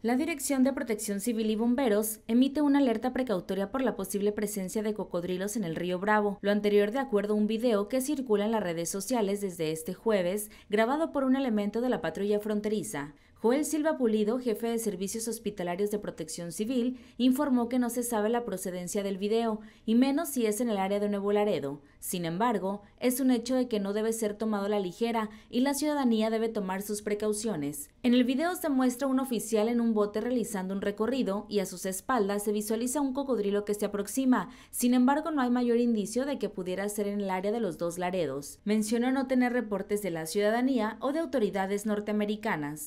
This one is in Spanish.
La Dirección de Protección Civil y Bomberos emite una alerta precautoria por la posible presencia de cocodrilos en el río Bravo, lo anterior de acuerdo a un video que circula en las redes sociales desde este jueves, grabado por un elemento de la patrulla fronteriza. Joel Silva Pulido, jefe de Servicios Hospitalarios de Protección Civil, informó que no se sabe la procedencia del video, y menos si es en el área de Nuevo Laredo. Sin embargo, es un hecho de que no debe ser tomado a la ligera y la ciudadanía debe tomar sus precauciones. En el video se muestra un oficial en un bote realizando un recorrido y a sus espaldas se visualiza un cocodrilo que se aproxima. Sin embargo, no hay mayor indicio de que pudiera ser en el área de los dos Laredos. Mencionó no tener reportes de la ciudadanía o de autoridades norteamericanas.